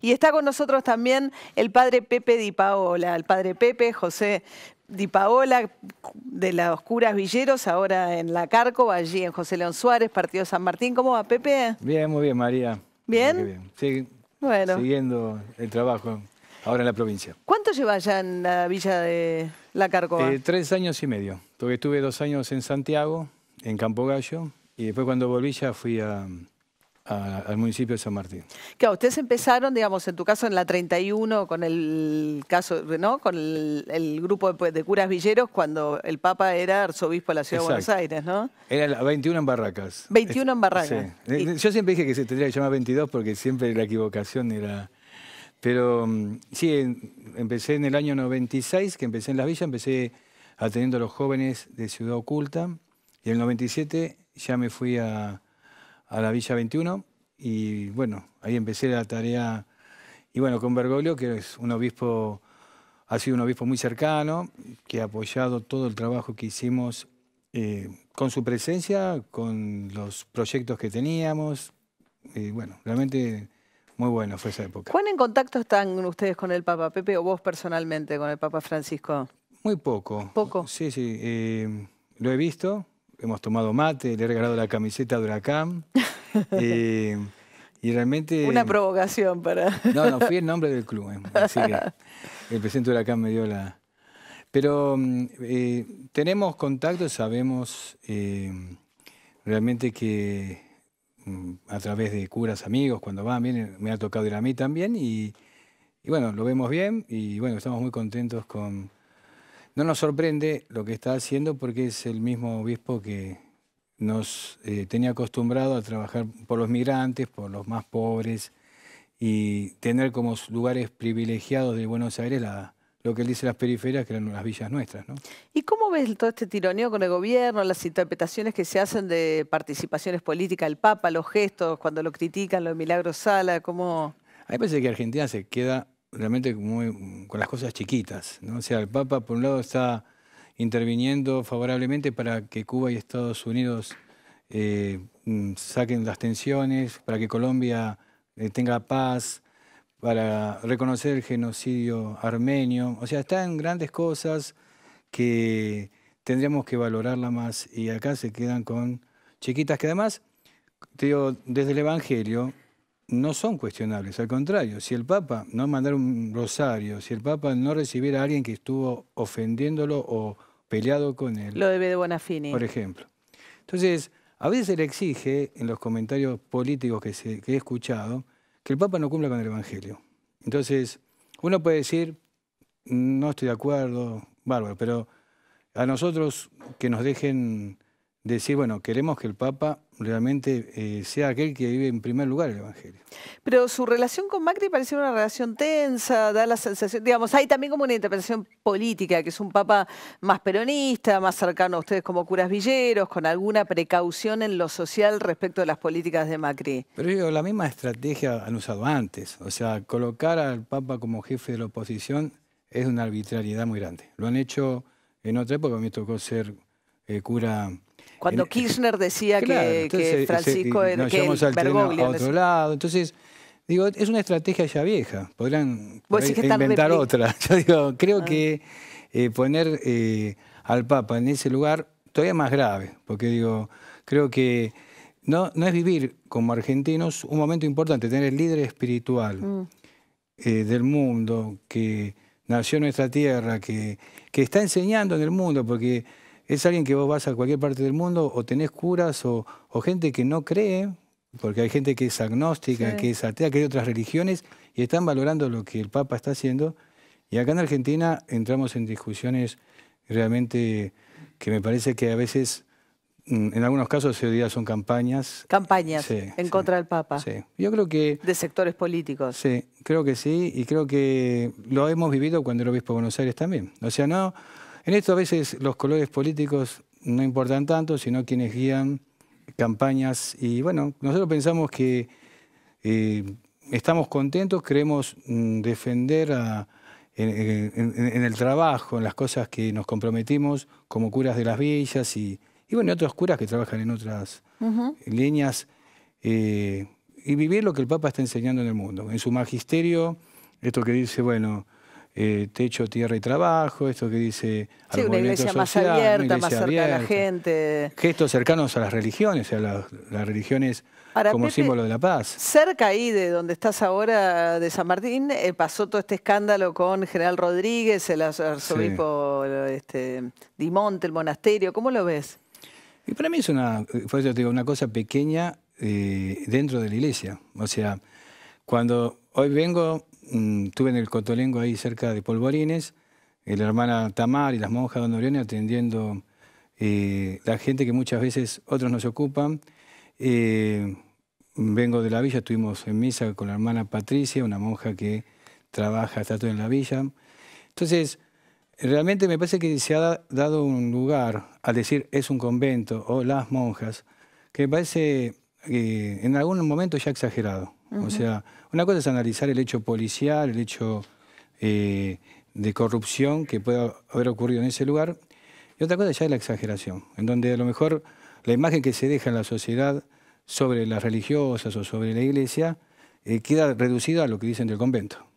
Y está con nosotros también el padre Pepe Di Paola, el padre Pepe José Di Paola de las Oscuras Villeros, ahora en La Cárcova, allí en José León Suárez, Partido San Martín. ¿Cómo va, Pepe? Bien, muy bien, María. ¿Bien? Sí, siguiendo el trabajo ahora en la provincia. ¿Cuánto llevas ya en la villa de La Cárcova? Eh, tres años y medio, estuve dos años en Santiago, en Campo Gallo, y después cuando volví ya fui a, al municipio de San Martín. Claro, ustedes empezaron, digamos, en tu caso en la 31 con el caso, ¿no? Con el, grupo de, curas villeros cuando el Papa era arzobispo de la Ciudad de Buenos Aires, ¿no? Era la 21 en Barracas. 21 en Barracas. Sí. Eh, yo siempre dije que se tendría que llamar 22 porque siempre la equivocación era... Pero mm, sí, empecé en el año 96, que empecé en Las Villas, empecé atendiendo a los jóvenes de Ciudad Oculta. Y en el 97 ya me fui a a la Villa 21 y bueno, ahí empecé la tarea. Y bueno, con Bergoglio, que es un obispo, ha sido un obispo muy cercano, que ha apoyado todo el trabajo que hicimos eh, con su presencia, con los proyectos que teníamos. Y bueno, realmente muy bueno fue esa época. ¿Cuán en contacto están ustedes con el Papa Pepe o vos personalmente con el Papa Francisco? Muy poco. ¿Poco? Sí, sí. Eh, lo he visto, hemos tomado mate, le he regalado la camiseta de Huracán. Eh, y realmente... Una provocación para... No, no, fui el nombre del club. Eh, así que el presidente de Huracán me dio la... Pero mm, eh, tenemos contacto, sabemos realmente que mm, a través de curas, amigos, cuando van, me ha tocado ir a mí también y bueno, lo vemos bien y bueno, estamos muy contentos con... No nos sorprende lo que está haciendo porque es el mismo obispo que nos eh, tenía acostumbrado a trabajar por los migrantes, por los más pobres, y tener como lugares privilegiados de Buenos Aires lo que él dice las periferias, que eran las villas nuestras. ¿no? ¿Y cómo ves todo este tironeo con el gobierno, las interpretaciones que se hacen de participaciones políticas el Papa, los gestos, cuando lo critican, los milagros Sala? ¿cómo... A mí me parece que Argentina se queda realmente con las cosas chiquitas. ¿no? O sea, el Papa, por un lado, está interviniendo favorablemente para que Cuba y Estados Unidos eh, mm, saquen las tensiones, para que Colombia eh, tenga paz, para reconocer el genocidio armenio. O sea, están grandes cosas que tendríamos que valorarla más y acá se quedan con chiquitas que además, desde el Evangelio no son cuestionables, al contrario, si el Papa no mandara un rosario, si el Papa no recibiera a alguien que estuvo ofendiéndolo o peleado con él. Lo de Buonafini. Por ejemplo. Entonces, a veces se le exige, en los comentarios políticos que, se, que he escuchado, que el Papa no cumpla con el Evangelio. Entonces, uno puede decir, mm, no estoy de acuerdo, bárbaro, pero a nosotros que nos dejen decir, bueno, queremos que el Papa realmente eh, sea aquel que vive en primer lugar el Evangelio. Pero su relación con Macri parece una relación tensa, da la sensación, digamos, hay también como una interpretación política, que es un papa más peronista, más cercano a ustedes como curas villeros, con alguna precaución en lo social respecto de las políticas de Macri. Pero digo, la misma estrategia han usado antes, o sea, colocar al papa como jefe de la oposición es una arbitrariedad muy grande. Lo han hecho en otra época, me tocó ser eh, cura cuando Kirchner decía que, Francisco era que a otro lado. Entonces, digo, es una estrategia ya vieja. Podrían inventar otra. Yo digo, creo ah. que eh, poner eh, al Papa en ese lugar todavía es más grave, porque digo, creo que no, no es vivir como argentinos un momento importante, tener el líder espiritual mm. eh, del mundo que nació en nuestra tierra, que, que está enseñando en el mundo, porque es alguien que vos vas a cualquier parte del mundo o tenés curas o, gente que no cree, porque hay gente que es agnóstica, que es atea, que hay otras religiones y están valorando lo que el Papa está haciendo. Y acá en Argentina entramos en discusiones realmente que me parece que a veces, mm, en algunos casos hoy día son campañas. Campañas en contra del Papa. Sí, yo creo que... De sectores políticos. Sí, creo que sí, y creo que lo hemos vivido cuando el obispo de Buenos Aires también. O sea, no... En esto a veces los colores políticos no importan tanto, sino quienes guían campañas. Y bueno, nosotros pensamos que eh, estamos contentos, queremos mm, defender en, el trabajo, en las cosas que nos comprometimos como curas de las villas y, y bueno, otros curas que trabajan en otras líneas. Eh, y vivir lo que el Papa está enseñando en el mundo, en su magisterio, esto que dice, bueno, eh, techo, tierra y trabajo, esto que dice... Sí, una iglesia más abierta, más cerca a la gente. Gestos cercanos a las religiones, o sea, las, religiones como símbolo de la paz. Cerca ahí de donde estás ahora, de San Martín, eh, pasó todo este escándalo con General Rodríguez, el arzobispo este, Dimonte, el monasterio, ¿cómo lo ves? Y para mí es una, digo, una cosa pequeña eh, dentro de la iglesia. O sea, cuando hoy vengo estuve en el Cotolengo ahí cerca de Polvorines, la hermana Tamar y las monjas Don Orión atendiendo eh, la gente que muchas veces otros no se ocupan. Eh, vengo de la villa, estuvimos en misa con la hermana Patricia, una monja que trabaja, está todo en la villa. Entonces, realmente me parece que se ha dado un lugar al decir es un convento o las monjas, que me parece eh, en algún momento ya exagerado. O sea, una cosa es analizar el hecho policial, el hecho eh, de corrupción que pueda haber ocurrido en ese lugar, y otra cosa ya es la exageración, en donde a lo mejor la imagen que se deja en la sociedad sobre las religiosas o sobre la iglesia eh, queda reducida a lo que dicen del convento.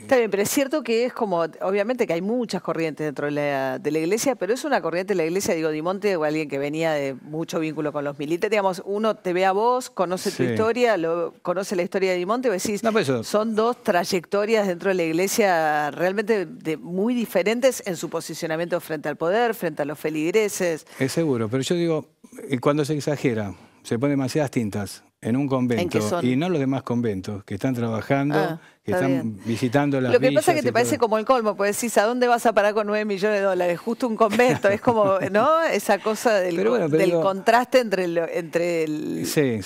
Está bien, pero es cierto que es como, obviamente que hay muchas corrientes dentro de la, iglesia, pero es una corriente de la iglesia, digo, Dimonte o alguien que venía de mucho vínculo con los militares, digamos, uno te ve a vos, conoce tu historia, conoce la historia de Dimonte, decís, pues son dos trayectorias dentro de la iglesia realmente muy diferentes en su posicionamiento frente al poder, frente a los feligreses. Es seguro, pero yo digo, eh, cuando se exagera, se pone demasiadas tintas, en un convento y no los demás conventos que están trabajando, ah, que están visitando las Lo que pasa es que te parece como el colmo, porque decís, ¿a dónde vas a parar con 9 millones de dólares? Justo un convento, es como, ¿no? Esa cosa del, contraste entre, entre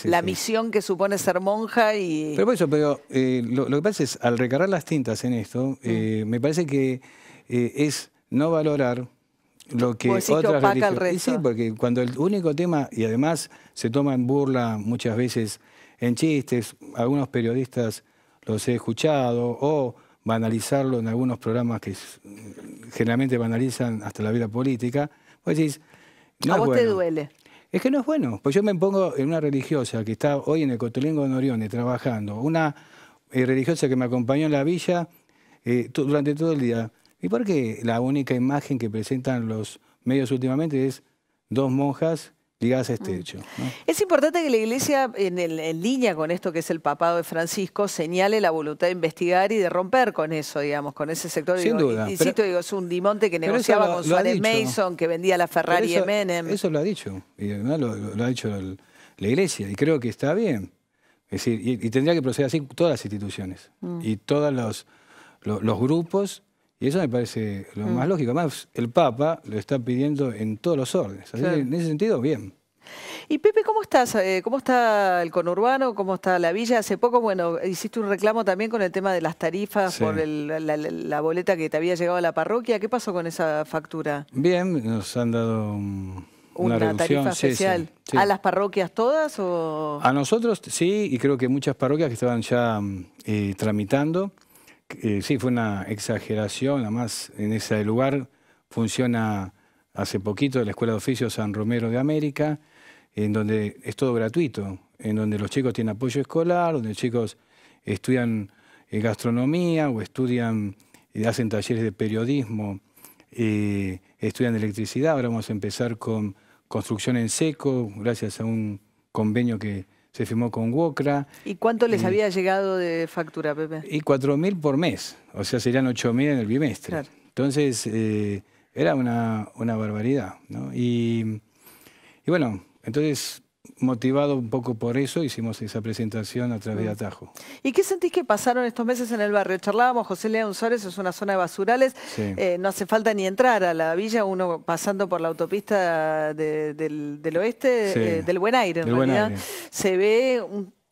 la misión que supone ser monja y... Pero por eso, pero eh, lo, que pasa es, al recargar las tintas en esto, mm. eh, me parece que eh, es no valorar lo que otras que Y sí, porque cuando el único tema, y además se toma en burla muchas veces en chistes, algunos periodistas los he escuchado, o banalizarlo en algunos programas que generalmente banalizan hasta la vida política, pues decís, no ¿A es vos te duele? Es que no es bueno, pues yo me pongo en una religiosa que está hoy en el Cotolingo de Norione trabajando, una eh, religiosa que me acompañó en la villa eh, durante todo el día, ¿Y por qué la única imagen que presentan los medios últimamente es dos monjas ligadas a este mm. hecho. Es importante que la Iglesia, en, línea con esto que es el papado de Francisco, señale la voluntad de investigar y de romper con eso, digamos, con ese sector. Sin digo, duda. Insisto, es un dimonte que negociaba con Suárez Mason, que vendía la Ferrari eso, Eso lo ha dicho, lo, ha dicho la Iglesia, y creo que está bien. Es decir, y, tendría que proceder así todas las instituciones mm. y todos los, los grupos y eso me parece lo mm. más lógico. Además, el Papa lo está pidiendo en todos los órdenes. en ese sentido, bien. Y Pepe, ¿cómo estás? Eh, ¿Cómo está el conurbano? ¿Cómo está la villa? Hace poco, bueno, hiciste un reclamo también con el tema de las tarifas por la, boleta que te había llegado a la parroquia. ¿Qué pasó con esa factura? Bien, nos han dado una, una tarifa especial. ¿A las parroquias todas? O... A nosotros sí, y creo que muchas parroquias que estaban ya mm, eh, tramitando. Eh, sí, fue una exageración, además en ese lugar funciona hace poquito la Escuela de Oficios San Romero de América, en donde es todo gratuito, en donde los chicos tienen apoyo escolar, donde los chicos estudian eh, gastronomía o estudian, y eh, hacen talleres de periodismo, estudian electricidad, ahora vamos a empezar con construcción en seco, gracias a un convenio que se firmó con Wocra. ¿Y cuánto les había llegado de factura, Pepe? Y 4.000 por mes, o sea, serían 8.000 en el bimestre. Entonces, eh, era una, barbaridad. ¿no? y bueno, entonces motivado un poco por eso hicimos esa presentación a través de mm. Atajo. ¿Y qué sentís que pasaron estos meses en el barrio? Charlábamos, José León Suárez es una zona de basurales, eh, no hace falta ni entrar a la villa, uno pasando por la autopista del, oeste, eh, del Buen Aire en realidad, se ve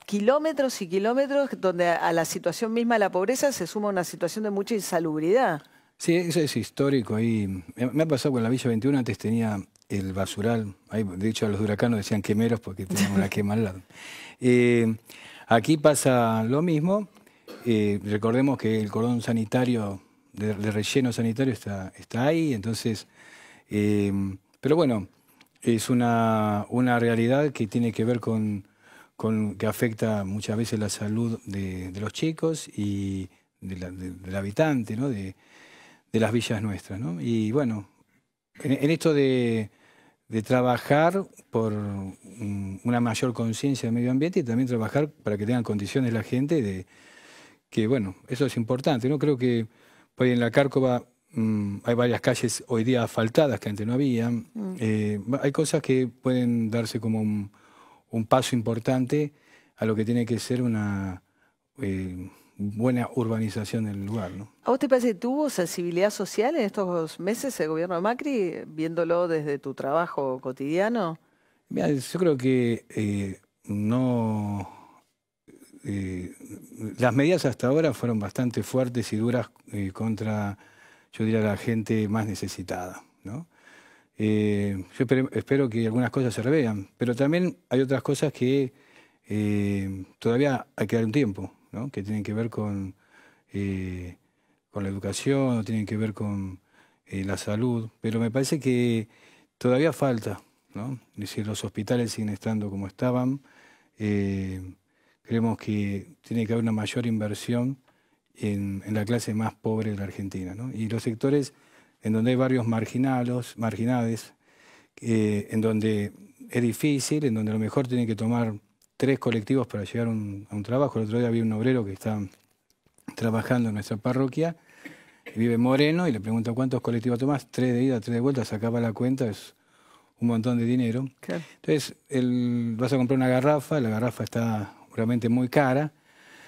kilómetros y kilómetros donde a la situación misma de la pobreza se suma una situación de mucha insalubridad. Sí, eso es histórico. Y me ha pasado con la Villa 21, antes tenía el basural. de hecho, a los huracanos decían quemeros porque tenemos la quema al lado. Eh, aquí pasa lo mismo. Eh, recordemos que el cordón sanitario, de, relleno sanitario, está, está ahí. Entonces, eh, pero bueno, es una, realidad que tiene que ver con, que afecta muchas veces la salud de, los chicos y del habitante, ¿no? de, las villas nuestras. Y bueno, en esto de de trabajar por mm, una mayor conciencia del medio ambiente y también trabajar para que tengan condiciones la gente de que, bueno, eso es importante. No creo que hoy en la Cárcova mm, hay varias calles hoy día asfaltadas que antes no había. Mm. Eh, hay cosas que pueden darse como un, paso importante a lo que tiene que ser una... Eh, buena urbanización del lugar. ¿no? ¿A vos te parece que tuvo sensibilidad social en estos meses el gobierno de Macri, viéndolo desde tu trabajo cotidiano? Mira, yo creo que eh, no. Eh, las medidas hasta ahora fueron bastante fuertes y duras eh, contra, yo diría, la gente más necesitada. ¿no? yo espero, espero, que algunas cosas se revean, pero también hay otras cosas que todavía hay que dar un tiempo que tienen que ver con, eh, con la educación o tienen que ver con eh, la salud, pero me parece que todavía falta. ¿no? Es decir, los hospitales siguen estando como estaban. Eh, creemos que tiene que haber una mayor inversión en, la clase más pobre de la Argentina. Y los sectores en donde hay barrios marginados, marginales, en donde es difícil, en donde a lo mejor tienen que tomar tres colectivos para llegar a un trabajo. El otro día había un obrero que está trabajando en nuestra parroquia, vive moreno, y le pregunto cuántos colectivos tomás, tres de ida, tres de vuelta, sacaba la cuenta, es un montón de dinero. Entonces, él vas a comprar una garrafa, la garrafa está realmente muy cara.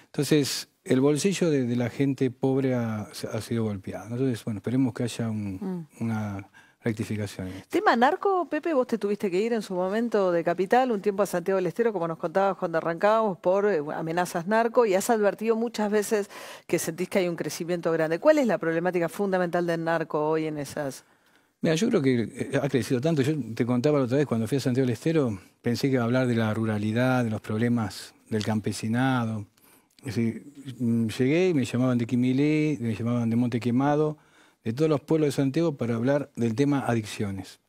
Entonces, el bolsillo de, la gente pobre ha, sido golpeado. Entonces, bueno, esperemos que haya mm. una rectificaciones. Tema narco, Pepe, vos te tuviste que ir en su momento de capital, un tiempo a Santiago del Estero, como nos contabas cuando arrancábamos, por eh, amenazas narco, y has advertido muchas veces que sentís que hay un crecimiento grande. ¿Cuál es la problemática fundamental del narco hoy en esas? Mira, yo creo que eh, ha crecido tanto. Yo te contaba la otra vez, cuando fui a Santiago del Estero, pensé que iba a hablar de la ruralidad, de los problemas del campesinado. Mm, llegué y me llamaban de Quimilé, me llamaban de Monte Quemado, de todos los pueblos de Santiago para hablar del tema adicciones.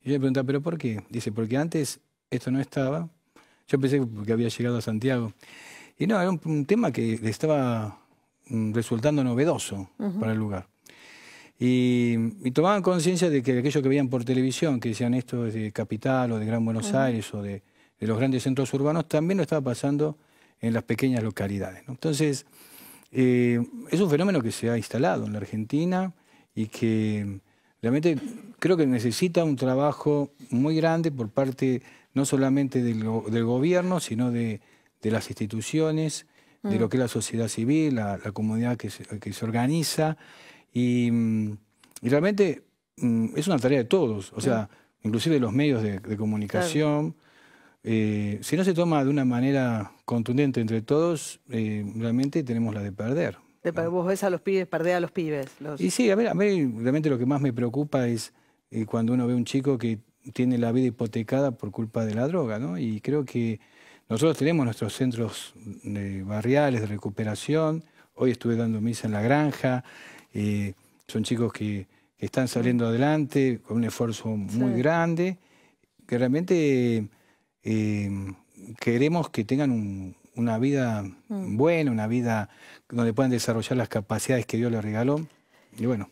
Y yo le preguntaba, ¿pero por qué? Dice, porque antes esto no estaba. Yo pensé que había llegado a Santiago. Y no, era un, tema que estaba mm, resultando novedoso para el lugar. Y, tomaban conciencia de que aquello que veían por televisión, que decían esto es de Capital o de Gran Buenos Aires o de, los grandes centros urbanos, también lo estaba pasando en las pequeñas localidades. Entonces, eh, es un fenómeno que se ha instalado en la Argentina, y que realmente creo que necesita un trabajo muy grande por parte no solamente del, gobierno, sino de, de las instituciones, de lo mm. que es la sociedad civil, la, comunidad que se, organiza. Y, realmente mm, es una tarea de todos, o sea, mm. inclusive los medios de, comunicación. Eh, si no se toma de una manera contundente entre todos, eh, realmente tenemos la de perder. Vos ves a los pibes, perder a los pibes. Y sí, a mí, realmente lo que más me preocupa es eh, cuando uno ve un chico que tiene la vida hipotecada por culpa de la droga, ¿no? Y creo que nosotros tenemos nuestros centros barriales de recuperación. Hoy estuve dando misa en la granja. Eh, son chicos que, están saliendo adelante con un esfuerzo muy grande. Que realmente eh, queremos que tengan un, una vida mm. buena, una vida donde puedan desarrollar las capacidades que Dios les regaló. Y bueno.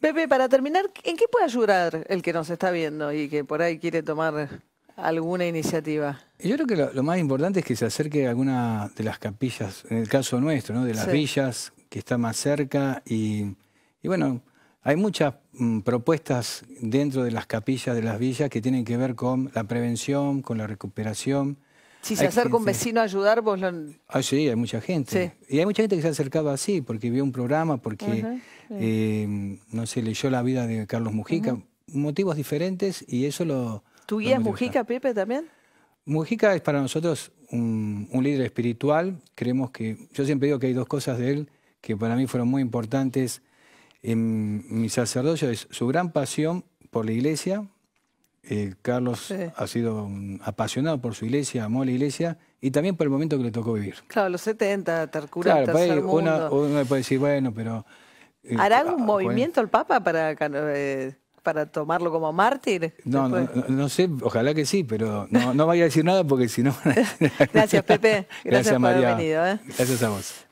Pepe, para terminar, ¿en qué puede ayudar el que nos está viendo y que por ahí quiere tomar alguna iniciativa? Yo creo que lo, más importante es que se acerque a alguna de las capillas, en el caso nuestro, de las villas, que está más cerca. Y, bueno, hay muchas mm, propuestas dentro de las capillas de las villas que tienen que ver con la prevención, con la recuperación. Si se acerca un vecino a ayudar, vos lo... Ah, sí, hay mucha gente. Y hay mucha gente que se ha acercado así, porque vio un programa, porque, em, no sé, leyó la vida de Carlos Mujica. Motivos diferentes y eso lo... ¿Tu guía Mujica, Pepe, también? Mujica es para nosotros un, un, líder espiritual. Creemos que... Yo siempre digo que hay dos cosas de él que para mí fueron muy importantes en mi sacerdocio. Es su gran pasión por la iglesia, eh, Carlos ha sido apasionado por su iglesia, amó la iglesia y también por el momento que le tocó vivir. Claro, los 70, tercura, claro, Uno, le puede decir, bueno, pero... Eh, ¿Hará ah, algún movimiento el Papa para, eh, para tomarlo como mártir? No, no, sé, ojalá que sí, pero no, vaya a decir nada porque si no... Gracias, Pepe. Gracias, por María. haber venido. Gracias a vos.